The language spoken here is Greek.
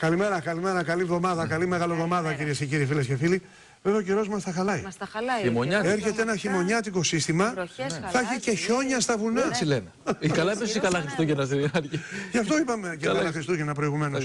Καλημέρα, καλημέρα, καλή εβδομάδα, καλή μεγάλη εβδομάδα κυρίες και κύριοι, φίλες και φίλοι. Βέβαια ο καιρός μας τα χαλάει. Μας τα χαλάει. Έρχεται ένα χειμωνιάτικο σύστημα. Θα έχει και χιόνια στα βουνά. Έτσι λένε. Η καλά έπεσε ή καλά Χριστούγεννα Γι' αυτό είπαμε και καλά Χριστούγεννα προηγουμένως.